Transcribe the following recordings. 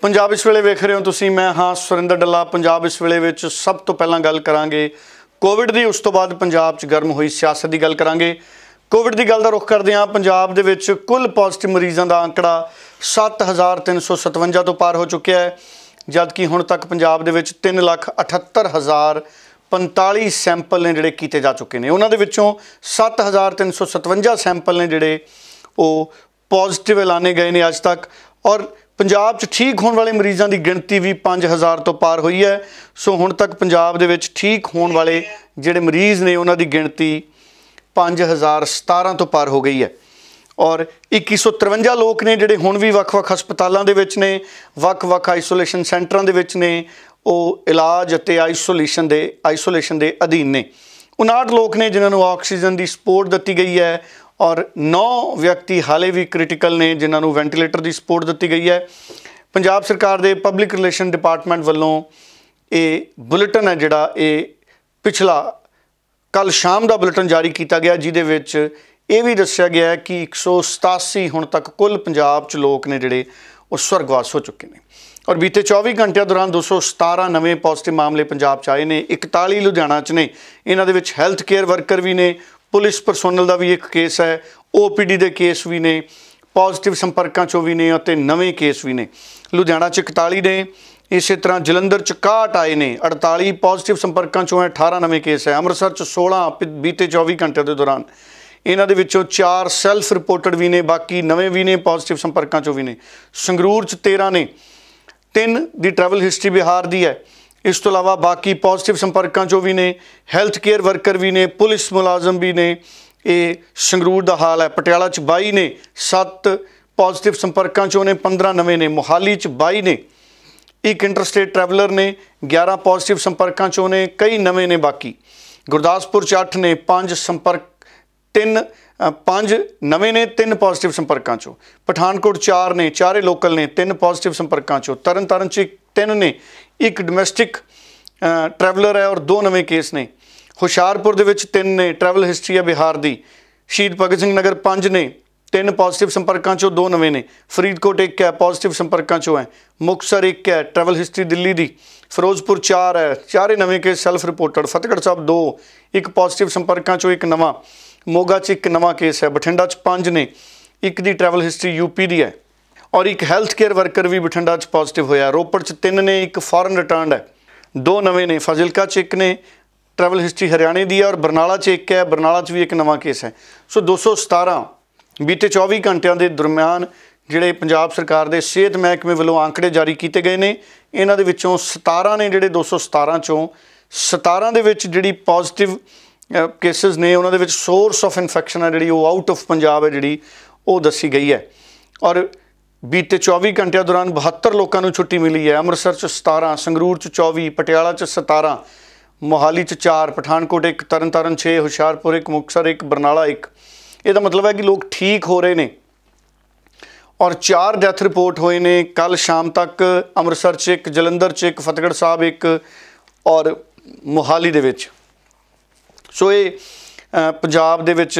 ਪੰਜਾਬ ਇਸ ਵੇਲੇ ਵੇਖ ਰਹੇ ਹੋ ਤੁਸੀਂ ਮੈਂ ਹਾਂ ਸੁਰਿੰਦਰ ਡੱਲਾ ਪੰਜਾਬ ਇਸ ਵੇਲੇ ਵਿੱਚ ਸਭ ਤੋਂ ਪਹਿਲਾਂ ਗੱਲ ਕਰਾਂਗੇ ਕੋਵਿਡ ਦੀ ਉਸ ਤੋਂ ਬਾਅਦ ਪੰਜਾਬ 'ਚ ਗਰਮ ਹੋਈ ਸਿਆਸਤ ਦੀ ਗੱਲ ਕਰਾਂਗੇ ਕੋਵਿਡ ਦੀ ਗੱਲ ਦਾ ਰੁਖ ਕਰਦੇ ਹਾਂ ਪੰਜਾਬ ਦੇ ਵਿੱਚ ਕੁੱਲ ਪੋਜ਼ਿਟਿਵ ਮਰੀਜ਼ਾਂ ਦਾ ਅੰਕੜਾ 7357 ਤੋਂ ਪਾਰ ਹੋ ਚੁੱਕਿਆ ਹੈ ਜਦਕਿ ਹੁਣ ਤੱਕ ਪੰਜਾਬ ਦੇ ਵਿੱਚ 378045 ਸੈਂਪਲ ਨੇ ਜਿਹੜੇ ਕੀਤੇ ਜਾ ਚੁੱਕੇ ਨੇ ਉਹਨਾਂ ਦੇ ਵਿੱਚੋਂ 7357 ਸੈਂਪਲ ਨੇ ਜਿਹੜੇ ਉਹ ਪੋਜ਼ਿਟਿਵ ਐਲਾਨੇ ਗਏ ਨੇ ਅੱਜ ਤੱਕ ਔਰ ਪੰਜਾਬ 'ਚ ਠੀਕ ਹੋਣ ਵਾਲੇ ਮਰੀਜ਼ਾਂ ਦੀ ਗਿਣਤੀ ਵੀ 5000 ਤੋਂ ਪਾਰ ਹੋਈ ਹੈ ਸੋ ਹੁਣ ਤੱਕ ਪੰਜਾਬ ਦੇ ਵਿੱਚ ਠੀਕ ਹੋਣ ਵਾਲੇ ਜਿਹੜੇ ਮਰੀਜ਼ ਨੇ ਉਹਨਾਂ ਦੀ ਗਿਣਤੀ 5017 ਤੋਂ ਪਾਰ ਹੋ ਗਈ ਹੈ ਔਰ 2153 ਲੋਕ ਨੇ ਜਿਹੜੇ ਹੁਣ ਵੀ ਵੱਖ-ਵੱਖ ਹਸਪਤਾਲਾਂ ਦੇ ਵਿੱਚ ਨੇ ਵੱਖ-ਵੱਖ ਆਈਸੋਲੇਸ਼ਨ ਸੈਂਟਰਾਂ ਦੇ ਵਿੱਚ ਨੇ ਉਹ ਇਲਾਜ ਅਤੇ ਆਈਸੋਲੇਸ਼ਨ ਦੇ ਆਈਸੋਲੇਸ਼ਨ ਦੇ ਅਧੀਨ ਨੇ 59 ਲੋਕ ਨੇ ਜਿਨ੍ਹਾਂ ਨੂੰ ਆਕਸੀਜਨ ਦੀ ਸਪੋਰਟ ਦਿੱਤੀ ਗਈ ਹੈ ਔਰ 9 ਵਿਅਕਤੀ ਹਾਲੇ ਵੀ ਕ੍ਰਿਟੀਕਲ ਨੇ ਜਿਨ੍ਹਾਂ ਨੂੰ ਵੈਂਟੀਲੇਟਰ ਦੀ ਸਪੋਰਟ ਦਿੱਤੀ ਗਈ ਹੈ ਪੰਜਾਬ ਸਰਕਾਰ ਦੇ ਪਬਲਿਕ ਰਿਲੇਸ਼ਨ ਡਿਪਾਰਟਮੈਂਟ ਵੱਲੋਂ ਇਹ ਬੁਲੇਟਿਨ ਹੈ ਜਿਹੜਾ ਇਹ ਪਿਛਲਾ ਕੱਲ ਸ਼ਾਮ ਦਾ ਬੁਲੇਟਿਨ ਜਾਰੀ ਕੀਤਾ ਗਿਆ ਜਿਹਦੇ ਵਿੱਚ ਇਹ ਵੀ ਦੱਸਿਆ ਗਿਆ ਕਿ 187 ਹੁਣ ਤੱਕ ਕੁੱਲ ਪੰਜਾਬ 'ਚ ਲੋਕ ਨੇ ਜਿਹੜੇ ਉਹ ਸਵਰਗਵਾਸ ਹੋ ਚੁੱਕੇ ਨੇ ਔਰ ਬੀਤੇ 24 ਘੰਟਿਆਂ ਦੌਰਾਨ 217 ਨਵੇਂ ਪੋਜ਼ਿਟਿਵ ਮਾਮਲੇ ਪੰਜਾਬ 'ਚ ਆਏ ਨੇ 41 ਲੁਧਿਆਣਾ 'ਚ ਨੇ ਇਹਨਾਂ ਦੇ ਵਿੱਚ ਹੈਲਥ ਕੇਅਰ ਵਰਕਰ ਵੀ ਨੇ ਪੁਲਿਸ ਪਰਸਨਲ ਦਾ ਵੀ ਇੱਕ ਕੇਸ ਹੈ ਓਪੀਡੀ ਦੇ ਕੇਸ ਵੀ ਨੇ ਪੋਜ਼ਿਟਿਵ ਸੰਪਰਕਾਂ ਚੋਂ ਵੀ ਨੇ ਅਤੇ ਨਵੇਂ ਕੇਸ ਵੀ ਨੇ ਲੁਧਿਆਣਾ ਚ 41 ਨੇ ਇਸੇ ਤਰ੍ਹਾਂ ਜਲੰਧਰ ਚ 61 ਆਏ ਨੇ 48 ਪੋਜ਼ਿਟਿਵ ਸੰਪਰਕਾਂ ਚੋਂ 18 ਨਵੇਂ ਕੇਸ ਹੈ ਅੰਮ੍ਰਿਤਸਰ ਚ 16 ਬੀਤੇ 24 ਘੰਟਿਆਂ ਦੇ ਦੌਰਾਨ ਇਹਨਾਂ ਦੇ ਵਿੱਚੋਂ 4 ਸੈਲਫ ਰਿਪੋਰਟਡ ਵੀ ਨੇ ਬਾਕੀ ਨਵੇਂ ਵੀ ਨੇ ਪੋਜ਼ਿਟਿਵ ਸੰਪਰਕਾਂ ਚੋਂ ਵੀ ਨੇ ਸੰਗਰੂਰ ਚ 13 ਨੇ 3 ਦੀ ਟਰੈਵਲ ਹਿਸਟਰੀ ਬਿਹਾਰ ਦੀ ਹੈ ਇਸ ਤੋਂ ਇਲਾਵਾ ਬਾਕੀ ਪੋਜ਼ਿਟਿਵ ਸੰਪਰਕਾਂ ਚੋਂ ਵੀ ਨੇ ਹੈਲਥ ਕੇਅਰ ਵਰਕਰ ਵੀ ਨੇ ਪੁਲਿਸ ਮੁਲਾਜ਼ਮ ਵੀ ਨੇ ਇਹ ਸੰਗਰੂਰ ਦਾ ਹਾਲ ਹੈ ਪਟਿਆਲਾ 'ਚ 22 ਨੇ 7 ਪੋਜ਼ਿਟਿਵ ਸੰਪਰਕਾਂ ਚੋਂ ਨੇ 15 ਨਵੇਂ ਨੇ ਮੁਹਾਲੀ 'ਚ 22 ਨੇ ਇੱਕ ਇੰਟਰਸਟੇਟ ਟਰੈਵਲਰ ਨੇ 11 ਪੋਜ਼ਿਟਿਵ ਸੰਪਰਕਾਂ ਚੋਂ ਨੇ ਕਈ ਨਵੇਂ ਨੇ ਬਾਕੀ ਗੁਰਦਾਸਪੁਰ 'ਚ 8 ਨੇ 5 ਸੰਪਰਕ 3 ਪੰਜ ਨਵੇਂ ਨੇ ਤਿੰਨ ਪੋਜ਼ਿਟਿਵ ਸੰਪਰਕਾਂ ਚੋਂ ਪਠਾਨਕੋਟ ਚਾਰ ਨੇ ਚਾਰੇ ਲੋਕਲ ਨੇ ਤਿੰਨ ਪੋਜ਼ਿਟਿਵ ਸੰਪਰਕਾਂ ਚੋਂ ਤਰਨਤਾਰਨ ਚ ਤਿੰਨ ਨੇ ਇੱਕ ਡੋਮੈਸਟਿਕ ਟਰੈਵਲਰ ਹੈ ਔਰ ਦੋ ਨਵੇਂ ਕੇਸ ਨੇ ਹੁਸ਼ਿਆਰਪੁਰ ਦੇ ਵਿੱਚ ਤਿੰਨ ਨੇ ਟਰੈਵਲ ਹਿਸਟਰੀ ਹੈ ਬਿਹਾਰ ਦੀ ਸ਼ਹੀਦ ਭਗਤ ਸਿੰਘ ਨਗਰ ਪੰਜ ਨੇ ਤਿੰਨ ਪੋਜ਼ਿਟਿਵ ਸੰਪਰਕਾਂ ਚੋਂ ਦੋ ਨਵੇਂ ਨੇ ਫਰੀਦਕੋਟ ਇੱਕ ਹੈ ਪੋਜ਼ਿਟਿਵ ਸੰਪਰਕਾਂ ਚੋਂ ਹੈ ਮੁਕਸਰ ਇੱਕ ਹੈ ਟਰੈਵਲ ਹਿਸਟਰੀ ਦਿੱਲੀ ਦੀ ਫਿਰੋਜ਼ਪੁਰ ਚਾਰ ਹੈ ਚਾਰੇ ਨਵੇਂ case self reported Fatehgarh Sahib ਦੋ ਇੱਕ ਪੋਜ਼ਿਟਿਵ ਸੰਪਰਕਾਂ ਚੋਂ ਇੱਕ ਨਵਾਂ ਮੋਗਾ 'ਚ ਇੱਕ ਨਵਾਂ ਕੇਸ ਹੈ ਬਠਿੰਡਾ 'ਚ ਪੰਜ ਨੇ ਇੱਕ ਦੀ ਟਰੈਵਲ ਹਿਸਟਰੀ ਯੂਪੀ ਦੀ ਹੈ ਔਰ ਇੱਕ ਹੈਲਥ ਕੇਅਰ ਵਰਕਰ ਵੀ ਬਠਿੰਡਾ 'ਚ ਪੋਜ਼ਿਟਿਵ ਹੋਇਆ ਰੋਪੜ 'ਚ ਤਿੰਨ ਨੇ ਇੱਕ ਫੋਰਨ ਰਿਟਰਨਡ ਹੈ ਦੋ ਨਵੇਂ ਨੇ ਫਜ਼ਿਲਕਾ 'ਚ ਇੱਕ ਨੇ ਟਰੈਵਲ ਹਿਸਟਰੀ ਹਰਿਆਣੇ ਦੀ ਹੈ ਔਰ ਬਰਨਾਲਾ 'ਚ ਇੱਕ ਹੈ ਬਰਨਾਲਾ 'ਚ ਵੀ ਇੱਕ ਨਵਾਂ ਕੇਸ ਹੈ ਸੋ 217 ਬੀਤੇ 24 ਘੰਟਿਆਂ ਦੇ ਦਰਮਿਆਨ ਜਿਹੜੇ ਪੰਜਾਬ ਸਰਕਾਰ ਦੇ ਸਿਹਤ ਮਹਿਕਮੇ ਵੱਲੋਂ ਆંકੜੇ ਜਾਰੀ ਕੀਤੇ ਗਏ ਨੇ ਇਹਨਾਂ ਦੇ ਵਿੱਚੋਂ 17 ਨੇ ਜਿਹੜੇ 217 ਚੋਂ 17 ਦੇ ਵਿੱਚ ਜਿਹੜੀ ਪੋਜ਼ਿਟਿਵ ਕੇਸਸ ਨੇ ਉਹਨਾਂ ਦੇ ਵਿੱਚ ਸੋਰਸ ਆਫ ਇਨਫੈਕਸ਼ਨ ਹੈ ਜਿਹੜੀ ਉਹ ਆਊਟ ਆਫ ਪੰਜਾਬ ਹੈ ਜਿਹੜੀ ਉਹ ਦੱਸੀ ਗਈ ਹੈ ਔਰ ਬੀਤੇ 24 ਘੰਟਿਆਂ ਦੌਰਾਨ 72 ਲੋਕਾਂ ਨੂੰ ਛੁੱਟੀ ਮਿਲੀ ਹੈ ਅੰਮ੍ਰਿਤਸਰ ਚ 17 ਸੰਗਰੂਰ ਚ 24 ਪਟਿਆਲਾ ਚ 17 ਮੋਹਾਲੀ ਚ 4 ਪਠਾਨਕੋਟ 1 ਤਰਨਤਾਰਨ 6 ਹੁਸ਼ਿਆਰਪੁਰ 1 ਮੁਕਸਰ 1 ਬਰਨਾਲਾ 1 ਇਹਦਾ ਮਤਲਬ ਹੈ ਕਿ ਲੋਕ ਠੀਕ ਹੋ ਰਹੇ ਨੇ ਔਰ 4 ਡੈਥ ਰਿਪੋਰਟ ਹੋਏ ਨੇ ਕੱਲ ਸ਼ਾਮ ਤੱਕ ਅੰਮ੍ਰਿਤਸਰ ਚ 1 ਜਲੰਧਰ ਚ 1 ਫਤਿਹਗੜ੍ਹ ਸਾਹਿਬ 1 ਔਰ ਮੋਹਾਲੀ ਦੇ ਵਿੱਚ ਸੋ ਇਹ ਪੰਜਾਬ ਦੇ ਵਿੱਚ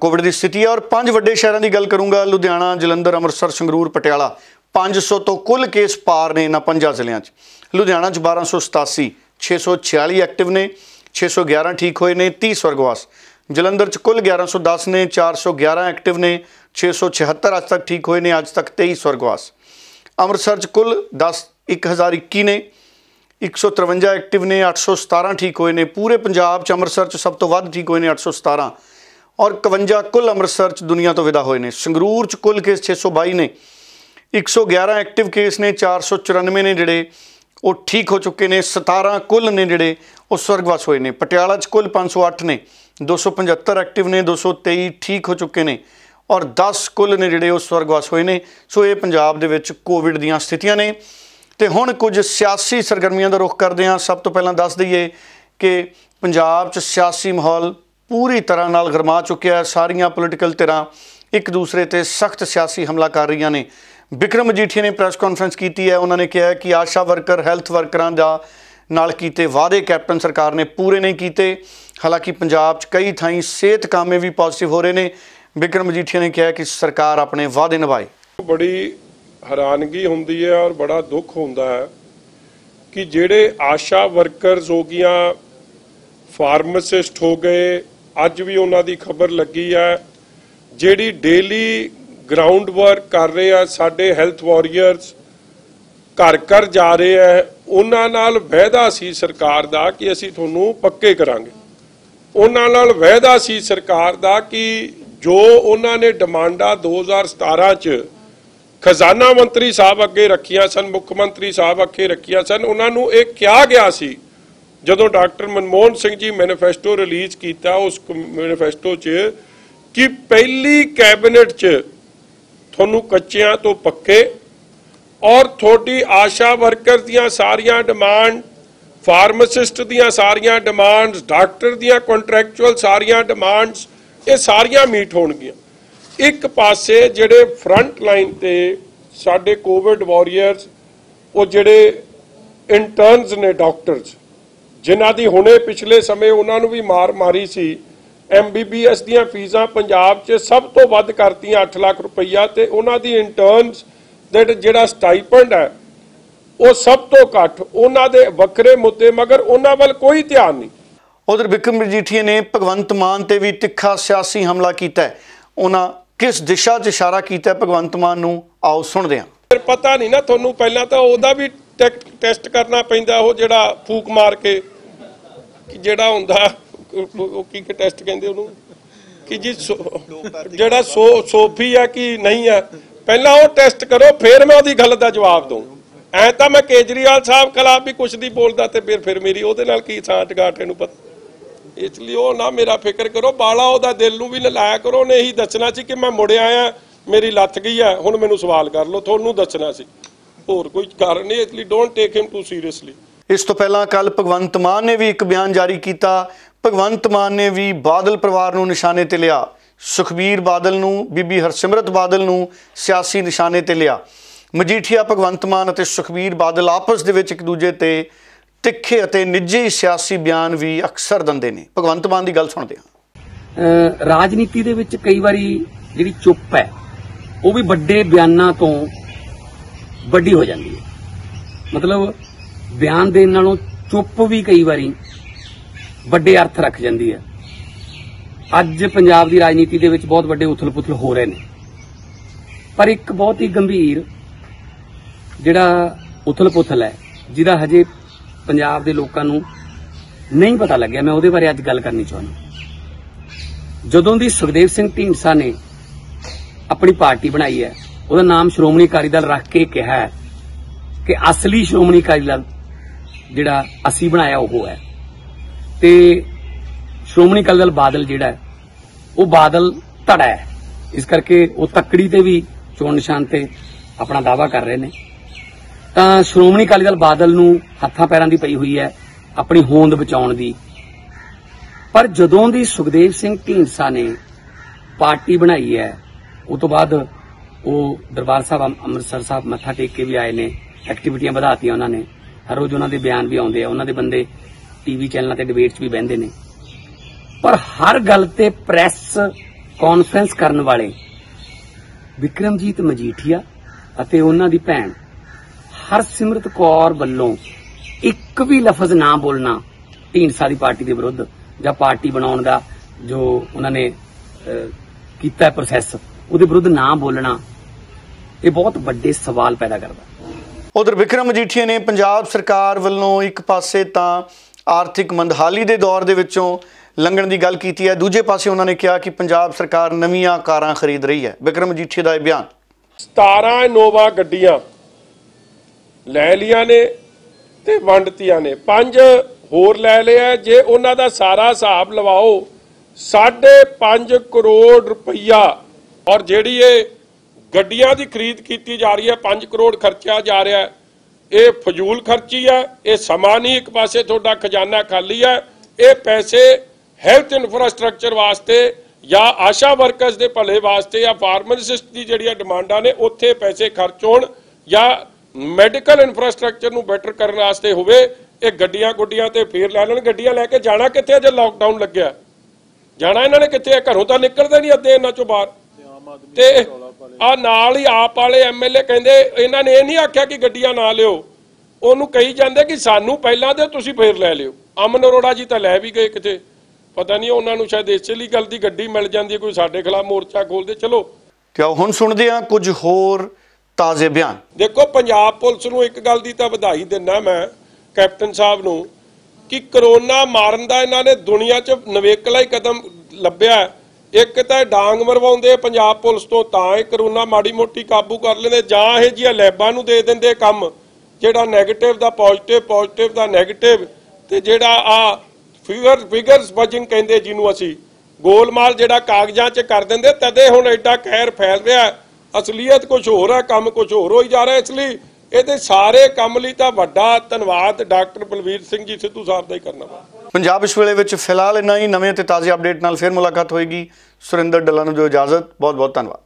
ਕੋਵਿਡ ਦੀ ਸਥਿਤੀ ਹੈ ਔਰ ਪੰਜ ਵੱਡੇ ਸ਼ਹਿਰਾਂ ਦੀ ਗੱਲ ਕਰੂੰਗਾ ਲੁਧਿਆਣਾ ਜਲੰਧਰ ਅੰਮ੍ਰਿਤਸਰ ਸੰਗਰੂਰ ਪਟਿਆਲਾ 500 ਤੋਂ ਕੁੱਲ ਕੇਸ ਪਾਰ ਨੇ ਇਹਨਾਂ ਪੰਜਾਂ ਜ਼ਿਲ੍ਹਿਆਂ 'ਚ ਲੁਧਿਆਣਾ 'ਚ 1287 646 ਐਕਟਿਵ ਨੇ 611 ਠੀਕ ਹੋਏ ਨੇ 30 ਸਵਰਗਵਾਸ ਜਲੰਧਰ 'ਚ ਕੁੱਲ 1110 ਨੇ 411 ਐਕਟਿਵ ਨੇ 676 ਅੱਜ ਤੱਕ ਠੀਕ ਹੋਏ ਨੇ ਅੱਜ ਤੱਕ 23 ਸਵਰਗਵਾਸ ਅੰਮ੍ਰਿਤਸਰ 'ਚ ਕੁੱਲ 10 1021 ਨੇ 153 ਐਕਟਿਵ ਨੇ 817 ਠੀਕ ਹੋਏ ਨੇ ਪੂਰੇ ਪੰਜਾਬ ਚ ਅੰਮ੍ਰਿਤਸਰ ਚ ਸਭ ਤੋਂ ਵੱਧ ਠੀਕ ਹੋਏ ਨੇ 817 ਔਰ 51 ਕੁੱਲ ਅੰਮ੍ਰਿਤਸਰ ਚ ਦੁਨੀਆ ਤੋਂ ਵਿਦਾ ਹੋਏ ਨੇ ਸੰਗਰੂਰ ਚ ਕੁੱਲ ਕੇਸ 622 ਨੇ 111 ਐਕਟਿਵ ਕੇਸ ਨੇ 494 ਨੇ ਜਿਹੜੇ ਉਹ ਠੀਕ ਹੋ ਚੁੱਕੇ ਨੇ 17 ਕੁੱਲ ਨੇ ਜਿਹੜੇ ਉਹ ਸਵਰਗਵਾਸ ਹੋਏ ਨੇ ਪਟਿਆਲਾ ਚ ਕੁੱਲ 508 ਨੇ 275 ਐਕਟਿਵ ਨੇ 223 ਠੀਕ ਹੋ ਚੁੱਕੇ ਨੇ ਔਰ 10 ਕੁੱਲ ਨੇ ਜਿਹੜੇ ਉਹ ਸਵਰਗਵਾਸ ਹੋਏ ਨੇ ਸੋ ਇਹ ਪੰਜਾਬ ਦੇ ਵਿੱਚ ਕੋਵਿਡ ਦੀਆਂ ਸਥਿਤੀਆਂ ਨੇ ਤੇ ਹੁਣ ਕੁਝ ਸਿਆਸੀ ਸਰਗਰਮੀਆਂ ਦਾ ਰੁਖ ਕਰਦੇ ਹਾਂ ਸਭ ਤੋਂ ਪਹਿਲਾਂ ਦੱਸ ਦਈਏ ਕਿ ਪੰਜਾਬ 'ਚ ਸਿਆਸੀ ਮਾਹੌਲ ਪੂਰੀ ਤਰ੍ਹਾਂ ਨਾਲ ਗਰਮਾ ਚੁੱਕਿਆ ਹੈ ਸਾਰੀਆਂ ਪੋਲੀਟੀਕਲ ਧਿਰਾਂ ਇੱਕ ਦੂਸਰੇ ਤੇ ਸਖਤ ਸਿਆਸੀ ਹਮਲਾ ਕਰ ਰਹੀਆਂ ਨੇ ਬਿਕਰਮ ਮਜੀਠੀਆ ਨੇ ਪ੍ਰੈਸ ਕਾਨਫਰੰਸ ਕੀਤੀ ਹੈ ਉਹਨਾਂ ਨੇ ਕਿਹਾ ਕਿ ਆਸ਼ਾ ਵਰਕਰ ਹੈਲਥ ਵਰਕਰਾਂ ਦਾ ਨਾਲ ਕੀਤੇ ਵਾਅਦੇ ਕੈਪਟਨ ਸਰਕਾਰ ਨੇ ਪੂਰੇ ਨਹੀਂ ਕੀਤੇ ਹਾਲਾਂਕਿ ਪੰਜਾਬ 'ਚ ਕਈ ਥਾਈਂ ਸਿਹਤ ਕਾਮੇ ਵੀ ਪੋਜ਼ਿਟਿਵ ਹੋ ਰਹੇ ਨੇ ਬਿਕਰਮ ਮਜੀਠੀਆ ਨੇ ਕਿਹਾ ਕਿ ਸਰਕਾਰ ਆਪਣੇ ਵਾਅਦੇ ਨਿਭਾਏ ਬੜੀ ਹੈਰਾਨਗੀ ਹੁੰਦੀ ਹੈ ਔਰ ਬੜਾ ਦੁੱਖ ਹੁੰਦਾ ਹੈ ਕਿ ਜਿਹੜੇ ਆਸ਼ਾ ਵਰਕਰਸ ਹੋ ਗਿਆ ਫਾਰਮਾਸਿਸਟ ਹੋ ਗਏ ਅੱਜ ਵੀ ਉਹਨਾਂ ਦੀ ਖਬਰ ਲੱਗੀ ਹੈ ਜਿਹੜੀ ਡੇਲੀ ਗਰਾਊਂਡ ਵਰਕ ਕਰ ਰਹੇ ਆ ਸਾਡੇ ਹੈਲਥ ਵਾਰੀਅਰਸ ਘਰ ਘਰ ਜਾ ਰਹੇ ਆ ਉਹਨਾਂ ਨਾਲ ਵਾਅਦਾ ਸੀ ਸਰਕਾਰ ਦਾ ਕਿ ਅਸੀਂ ਤੁਹਾਨੂੰ ਪੱਕੇ ਕਰਾਂਗੇ ਉਹਨਾਂ ਨਾਲ ਵਾਅਦਾ ਸੀ ਸਰਕਾਰ ਦਾ ਕਿ ਜੋ ਉਹਨਾਂ ਨੇ ਡਿਮਾਂਡਾ 2017 ਚ ਖਜ਼ਾਨਾ ਮੰਤਰੀ ਸਾਹਿਬ ਅੱਗੇ ਰੱਖੀਆਂ ਸਨ ਮੁੱਖ ਮੰਤਰੀ ਸਾਹਿਬ ਅੱਗੇ ਰੱਖੀਆਂ ਸਨ ਉਹਨਾਂ ਨੂੰ ਇਹ ਕਿਹਾ ਗਿਆ ਸੀ ਜਦੋਂ ਡਾਕਟਰ ਮਨਮੋਹਨ ਸਿੰਘ ਜੀ ਮੈਨੀਫੈਸਟੋ ਰਿਲੀਜ਼ ਕੀਤਾ ਉਸ ਮੈਨੀਫੈਸਟੋ 'ਚ ਕਿ ਪਹਿਲੀ ਕੈਬਨਿਟ 'ਚ ਤੁਹਾਨੂੰ ਕੱਚਿਆਂ ਤੋਂ ਪੱਕੇ ਔਰ ਤੁਹਾਡੀ ਆਸ਼ਾ ਵਰਕਰ ਦੀਆਂ ਸਾਰੀਆਂ ਡਿਮਾਂਡ ਫਾਰਮਾਸਿਸਟ ਦੀਆਂ ਸਾਰੀਆਂ ਡਿਮਾਂਡਸ ਡਾਕਟਰ ਦੀਆਂ ਕੰਟਰੈਕਚੁਅਲ ਸਾਰੀਆਂ ਡਿਮਾਂਡਸ ਇਹ ਸਾਰੀਆਂ ਮੀਟ ਹੋਣਗੀਆਂ ਇੱਕ ਪਾਸੇ ਜਿਹੜੇ ਫਰੰਟ ਲਾਈਨ ਤੇ ਸਾਡੇ ਕੋਵਿਡ ਵਾਰੀਅਰਸ ਉਹ ਜਿਹੜੇ ਇੰਟਰਨਸ ਨੇ ਡਾਕਟਰਸ ਜਿਨ੍ਹਾਂ ਦੀ ਹੁਣੇ ਪਿਛਲੇ ਸਮੇਂ ਉਹਨਾਂ ਨੂੰ ਵੀ ਮਾਰ ਮਾਰੀ ਸੀ ਐਮਬੀਬੀਐਸ ਦੀਆਂ ਫੀਸਾਂ ਪੰਜਾਬ 'ਚ ਸਭ ਤੋਂ ਵੱਧ ਕਰਤੀਆਂ 8 ਲੱਖ ਰੁਪਈਆ ਤੇ ਉਹਨਾਂ ਦੀ ਇੰਟਰਨਸ ਦੇ ਜਿਹੜਾ ਸਟਾਈਪੈਂਡ ਹੈ ਉਹ ਸਭ ਤੋਂ ਘੱਟ ਉਹਨਾਂ ਦੇ ਵੱਖਰੇ ਮੁੱਦੇ ਮਗਰ ਉਹਨਾਂ ਵੱਲ ਕੋਈ ਧਿਆਨ ਨਹੀਂ ਉਧਰ ਵਿਕਰਮ ਰਜੀਠੀਆ ਨੇ ਭਗਵੰਤ ਮਾਨ ਤੇ ਵੀ ਤਿੱਖਾ ਸਿਆਸੀ ਹਮਲਾ ਕੀਤਾ ਉਹਨਾਂ ਕਿਸ ਦਿਸ਼ਾ 'ਚ ਇਸ਼ਾਰਾ ਕੀਤਾ ਭਗਵੰਤ ਮਾਨ ਨੂੰ ਆਓ ਸੁਣਦੇ ਹਾਂ ਫਿਰ ਪਤਾ ਨਹੀਂ ਨਾ ਤੁਹਾਨੂੰ ਪਹਿਲਾਂ ਤਾਂ ਉਹਦਾ ਵੀ ਟੈਸਟ ਕਰਨਾ ਪੈਂਦਾ ਉਹ ਜਿਹੜਾ ਫੂਕ ਮਾਰ ਕੇ ਜਿਹੜਾ ਹੁੰਦਾ ਉਹ ਕੀ ਟੈਸਟ ਕਹਿੰਦੇ ਉਹਨੂੰ ਕਿ ਜੀ ਜਿਹੜਾ ਸੋਫੀ ਆ ਕਿ ਨਹੀਂ ਆ ਪਹਿਲਾਂ ਉਹ ਟੈਸਟ ਕਰੋ ਫਿਰ ਮੈਂ ਉਹਦੀ ਗੱਲ ਦਾ ਜਵਾਬ ਦਵਾਂ ਐ ਤਾਂ ਮੈਂ ਕੇਜਰੀਵਾਲ ਸਾਹਿਬ ਖਿਲਾਫ ਵੀ ਕੁਝ ਨਹੀਂ ਬੋਲਦਾ ਤੇ ਫਿਰ ਫਿਰ ਮੇਰੀ ਉਹਦੇ ਨਾਲ ਕੀ ਸਾਂਠ ਗਾਟੇ ਨੂੰ ਪਤਾ ਲਈ ਉਹ ਨਾ ਮੇਰਾ ਫਿਕਰ ਕਰੋ ਬਾਲਾ ਉਹਦਾ ਦਿਲ ਨੂੰ ਵੀ ਲਾਇਆ ਕਰੋ ਨੇ ਹੀ ਦੱਸਣਾ ਸੀ ਕਿ ਮੈਂ ਮੁੜਿਆ ਆ ਮੇਰੀ ਲੱਤ ਗਈ ਆ ਹੁਣ ਮੈਨੂੰ ਸਵਾਲ ਕਰ ਲਓ ਤੁਹਾਨੂੰ ਦੱਸਣਾ ਸੀ ਹੋਰ ਕੋਈ ਕਾਰਨ ਨਹੀਂ ਇਸ ਲਈ don't take him too seriously ਇਸ ਤੋਂ ਪਹਿਲਾਂ ਕੱਲ ਭਗਵੰਤ ਮਾਨ ਨੇ ਵੀ ਇੱਕ ਬਿਆਨ ਜਾਰੀ ਕੀਤਾ ਭਗਵੰਤ ਮਾਨ ਨੇ ਵੀ ਬਾਦਲ ਪਰਿਵਾਰ ਨੂੰ ਨਿਸ਼ਾਨੇ ਤੇ ਲਿਆ ਸੁਖਬੀਰ ਬਾਦਲ ਨੂੰ ਬੀਬੀ ਹਰਸਿਮਰਤ ਬਾਦਲ ਨੂੰ ਸਿਆਸੀ ਨਿਸ਼ਾਨੇ ਤੇ ਲਿਆ ਮਜੀਠੀਆ ਭਗਵੰਤ ਮਾਨ ਅਤੇ ਸੁਖਬੀਰ ਬਾਦਲ ਆਪਸ ਦੇ ਵਿੱਚ ਇੱਕ ਦੂਜੇ ਤੇ ਤਿੱਖੇ ਅਤੇ ਨਿੱਜੀ ਸਿਆਸੀ ਬਿਆਨ ਵੀ ਅਕਸਰ ਦਿੰਦੇ ਨੇ ਭਗਵੰਤ ਮਾਨ ਦੀ ਗੱਲ ਸੁਣਦੇ ਹਾਂ ਰਾਜਨੀਤੀ ਦੇ ਵਿੱਚ ਕਈ ਵਾਰੀ ਜਿਹੜੀ ਚੁੱਪ ਹੈ ਉਹ ਵੀ ਵੱਡੇ ਬਿਆਨਾਂ ਤੋਂ ਵੱਡੀ ਹੋ ਜਾਂਦੀ ਹੈ ਮਤਲਬ ਬਿਆਨ ਦੇਣ ਨਾਲੋਂ ਚੁੱਪ ਵੀ ਕਈ ਵਾਰੀ ਵੱਡੇ ਅਰਥ ਰੱਖ ਜਾਂਦੀ ਹੈ ਅੱਜ ਪੰਜਾਬ ਦੀ ਰਾਜਨੀਤੀ ਦੇ ਵਿੱਚ ਬਹੁਤ ਵੱਡੇ ਉਥਲ-ਪੁਥਲ ਹੋ ਰਹੇ ਨੇ ਪਰ ਇੱਕ ਬਹੁਤ ਹੀ ਗੰਭੀਰ ਜਿਹੜਾ ਉਥਲ-ਪੁਥਲ ਹੈ ਜਿਹਦਾ ਹਜੇ ਪੰਜਾਬ ਦੇ ਲੋਕਾਂ ਨੂੰ ਨਹੀਂ ਪਤਾ ਲੱਗਿਆ ਮੈਂ ਉਹਦੇ ਬਾਰੇ ਅੱਜ ਗੱਲ ਕਰਨੀ ਚਾਹੁੰਦਾ ਜਦੋਂ ਦੀ ਸੁਖਦੇਵ ਸਿੰਘ ਢੀਂਡਸਾ ਨੇ ਆਪਣੀ ਪਾਰਟੀ ਬਣਾਈ ਹੈ ਉਹਦਾ ਨਾਮ ਸ਼੍ਰੋਮਣੀ ਕਾਰੀ ਦਲ ਰੱਖ ਕੇ ਕਿਹਾ ਹੈ ਕਿ ਅਸਲੀ ਸ਼੍ਰੋਮਣੀ ਕਾਰੀ ਦਲ ਜਿਹੜਾ ਅਸੀਂ ਬਣਾਇਆ ਉਹ ਹੈ ਤੇ ਸ਼੍ਰੋਮਣੀ ਕਾਰੀ ਦਲ ਬਾਦਲ ਜਿਹੜਾ ਹੈ ਉਹ ਬਾਦਲ ਧੜਾ ਹੈ ਇਸ ਕਰਕੇ ਉਹ ਤੱਕੜੀ ਤੇ ਵੀ ਚੋਣ ਨਿਸ਼ਾਨ ਤੇ ਆਪਣਾ ਦਾਵਾ ਕਰ ਰਹੇ ਨੇ ਤਾਂ ਸ਼੍ਰੋਮਣੀ ਅਕਾਲੀ ਦਲ ਬਾਦਲ ਨੂੰ ਹੱਥਾਂ ਪੈਰਾਂ ਦੀ ਪਈ ਹੋਈ ਹੈ ਆਪਣੀ ਹੋਂਦ ਬਚਾਉਣ ਦੀ ਪਰ ਜਦੋਂ ਦੀ ਸੁਖਦੇਵ ਸਿੰਘ ਢੀਂਸਾ ਨੇ ਪਾਰਟੀ ਬਣਾਈ ਹੈ ਉਸ ਤੋਂ ਬਾਅਦ ਉਹ ਦਰਬਾਰ ਸਾਹਿਬ ਅੰਮ੍ਰਿਤਸਰ ਸਾਹਿਬ ਮੱਥਾ ਟੇਕ ਕੇ ਵੀ ਆਏ ਨੇ ਐਕਟੀਵਿਟੀਆਂ ਵਧਾਤੀਆਂ ਉਹਨਾਂ ਨੇ ਹਰ ਰੋਜ਼ ਉਹਨਾਂ ਦੇ ਬਿਆਨ ਵੀ ਆਉਂਦੇ ਆ ਉਹਨਾਂ ਦੇ ਬੰਦੇ ਟੀਵੀ ਚੈਨਲਾਂ ਤੇ ਡਿਬੇਟਸ ਵੀ ਬਹਿੰਦੇ ਨੇ ਪਰ ਹਰ ਗੱਲ ਤੇ ਪ੍ਰੈਸ ਕਾਨਫਰੰਸ ਕਰਨ ਵਾਲੇ ਵਿਕਰਮਜੀਤ ਮਜੀਠੀਆ ਅਤੇ ਉਹਨਾਂ ਦੀ ਭੈਣ ਹਰਸਿਮਰਤ ਕੌਰ ਵੱਲੋਂ ਇੱਕ ਵੀ ਲਫ਼ਜ਼ ਨਾ ਬੋਲਣਾ ਢੀਂਸਾ ਦੀ ਪਾਰਟੀ ਦੇ ਵਿਰੁੱਧ ਜਾਂ ਪਾਰਟੀ ਬਣਾਉਣ ਦਾ ਜੋ ਉਹਨਾਂ ਨੇ ਕੀਤਾ ਪ੍ਰੋਸੈਸ ਉਹਦੇ ਵਿਰੁੱਧ ਨਾ ਬੋਲਣਾ ਇਹ ਬਹੁਤ ਵੱਡੇ ਸਵਾਲ ਪੈਦਾ ਕਰਦਾ ਉਧਰ ਵਿਕਰਮ ਮਜੀਠੀਆ ਨੇ ਪੰਜਾਬ ਸਰਕਾਰ ਵੱਲੋਂ ਇੱਕ ਪਾਸੇ ਤਾਂ ਆਰਥਿਕ ਮੰਦਹਾਲੀ ਦੇ ਦੌਰ ਦੇ ਵਿੱਚੋਂ ਲੰਘਣ ਦੀ ਗੱਲ ਕੀਤੀ ਹੈ ਦੂਜੇ ਪਾਸੇ ਉਹਨਾਂ ਨੇ ਕਿਹਾ ਕਿ ਪੰਜਾਬ ਸਰਕਾਰ ਨਵੀਆਂ ਕਾਰਾਂ ਖਰੀਦ ਰਹੀ ਹੈ ਵਿਕਰਮ ਮਜੀਠੀਆ ਦਾ ਇਹ ਬਿਆਨ 17 ਨੋਵਾ ਗੱਡੀਆਂ ਲੈ ਲਿਆ ਨੇ ਤੇ ਵੰਡਤੀਆਂ ਨੇ ਪੰਜ ਹੋਰ ਲੈ ਲਿਆ ਜੇ ਉਹਨਾਂ ਦਾ ਸਾਰਾ ਹਿਸਾਬ ਲਵਾਓ 5.5 ਕਰੋੜ ਰੁਪਈਆ ਔਰ ਜਿਹੜੀ ਇਹ ਗੱਡੀਆਂ ਦੀ ਖਰੀਦ ਕੀਤੀ ਜਾ ਰਹੀ ਹੈ 5 ਕਰੋੜ ਖਰਚਿਆ ਜਾ ਰਿਹਾ ਇਹ ਫਜ਼ੂਲ ਖਰਚੀ ਹੈ ਇਹ ਸਮਾਂ ਨਹੀਂ ਇੱਕ ਪਾਸੇ ਤੁਹਾਡਾ ਖਜ਼ਾਨਾ ਖਾਲੀ ਹੈ ਇਹ ਪੈਸੇ ਹੈਲਥ ਇਨਫਰਾਸਟ੍ਰਕਚਰ ਵਾਸਤੇ ਜਾਂ ਆਸ਼ਾ ਵਰਕਰਸ ਦੇ ਭਲੇ ਵਾਸਤੇ ਜਾਂ ਫਾਰਮਾਸਿਸਟ ਦੀ ਜਿਹੜੀਆਂ ਡਿਮਾਂਡਾਂ ਨੇ ਉੱਥੇ ਪੈਸੇ ਖਰਚ ਹੋਣ ਜਾਂ ਮੈਡੀਕਲ ਇਨਫਰਾਸਟ੍ਰਕਚਰ ਨੂੰ ਬੈਟਰ ਕਰਨ ਵਾਸਤੇ ਹੋਵੇ ਇਹ ਗੱਡੀਆਂ ਗੁੱਡੀਆਂ ਤੇ ਫੇਰ ਲੈ ਲੈਣ ਗੱਡੀਆਂ ਲੈ ਕੇ ਜਾਣਾ ਕਿੱਥੇ ਜੇ ਲਾਕਡਾਊਨ ਲੱਗਿਆ ਜਾਣਾ ਇਹਨਾਂ ਨੇ ਕਿੱਥੇ ਘਰੋਂ ਤਾਂ ਨਿਕਲਦੇ ਨਹੀਂ ਅੱਦੇ ਇਹਨਾਂ ਚੋਂ ਬਾਹਰ ਤੇ ਆ ਨਾਲ ਹੀ ਆਪ ਵਾਲੇ ਐਮਐਲਏ ਕਹਿੰਦੇ ਇਹਨਾਂ ਨੇ ਇਹ ਨਹੀਂ ਆਖਿਆ ਕਿ ਗੱਡੀਆਂ ਨਾ ਲਿਓ ਉਹਨੂੰ ਕਹੀ ਜਾਂਦੇ ਕਿ ਸਾਨੂੰ ਪਹਿਲਾਂ ਦੇ ਤੁਸੀਂ ਫੇਰ ਲੈ ਲਿਓ ਅਮਨ ਅਰੋੜਾ ਜੀ ਤਾਂ ਲੈ ਵੀ ਗਏ ਕਿਤੇ ਪਤਾ ਨਹੀਂ ਉਹਨਾਂ ਨੂੰ ਸ਼ਾਇਦ ਇਸ ਲਈ ਗੱਲ ਦੀ ਗੱਡੀ ਮਿਲ ਜਾਂਦੀ ਕੋਈ ਸਾਡੇ ਖਿਲਾਫ ਮੋਰਚਾ ਖੋਲਦੇ ਚਲੋ ਤੇ ਹੁਣ ਸੁਣਦੇ ਆ ਕੁਝ ਹੋਰ ਤਾਜ਼ੇ ਬਿਆਨ ਦੇਖੋ ਪੰਜਾਬ ਪੁਲਿਸ ਨੂੰ ਇੱਕ ਗੱਲ ਦੀ ਤਾਂ ਵਧਾਈ ਦਿੰਦਾ ਮੈਂ ਕੈਪਟਨ ਸਾਹਿਬ ਨੂੰ ਕਿ ਕਰੋਨਾ ਮਾਰਨ ਦਾ ਇਹਨਾਂ ਨੇ ਦੁਨੀਆ 'ਚ ਨਵੇਕਲਾ ਹੀ ਕਦਮ ਲੱਭਿਆ ਇੱਕ ਤਾਂ ਡਾਂਗ ਮਰਵਾਉਂਦੇ ਪੰਜਾਬ ਪੁਲਿਸ ਤੋਂ ਤਾਂ ਇਹ ਕਰੋਨਾ ਮਾੜੀ ਮੋਟੀ ਕਾਬੂ ਕਰ ਲੈਂਦੇ ਜਾਂ ਇਹ ਜੀ ਲੈਬਾਂ ਨੂੰ ਦੇ ਦਿੰਦੇ ਕੰਮ ਜਿਹੜਾ 네ਗੇਟਿਵ ਦਾ ਪੋਜ਼ਿਟਿਵ ਪੋਜ਼ਿਟਿਵ ਦਾ 네ਗੇਟਿਵ ਤੇ ਜਿਹੜਾ ਆ ਫਿਗਰ ਫਿਗਰਸ ਬਜਿੰਗ ਕਹਿੰਦੇ ਜਿਹਨੂੰ ਅਸੀਂ ਗੋਲਮਾਲ ਜਿਹੜਾ ਕਾਗਜ਼ਾਂ 'ਚ ਕਰ ਦਿੰਦੇ ਤਦੇ ਹੁਣ ਐਡਾ ਕਹਿਰ ਫੈਲ ਰਿਹਾ ਅਸਲੀਅਤ ਕੁਝ ਹੋਰ ਹੈ ਕੰਮ ਕੁਝ ਹੋਰ ਹੋਈ ਜਾ ਰਿਹਾ ਇਸ ਲਈ ਇਹਦੇ ਸਾਰੇ ਕੰਮ ਲਈ ਤਾਂ ਵੱਡਾ ਧੰਨਵਾਦ ਡਾਕਟਰ ਬਲਵੀਰ ਸਿੰਘ ਜੀ ਸਿੱਧੂ ਸਾਹਿਬ ਦਾ ਹੀ ਕਰਨਾ ਪਾ ਪੰਜਾਬ ਇਸ ਵੇਲੇ ਵਿੱਚ ਫਿਲਹਾਲ ਇਨਾ ਹੀ ਨਵੇਂ ਤੇ ਤਾਜ਼ੇ ਅਪਡੇਟ ਨਾਲ ਫਿਰ ਮੁਲਾਕਾਤ ਹੋਏਗੀ ਸੁਰਿੰਦਰ ਡੱਲਾ ਨੂੰ ਜੋ ਇਜਾਜ਼ਤ ਬਹੁਤ ਬਹੁਤ ਧੰਨਵਾਦ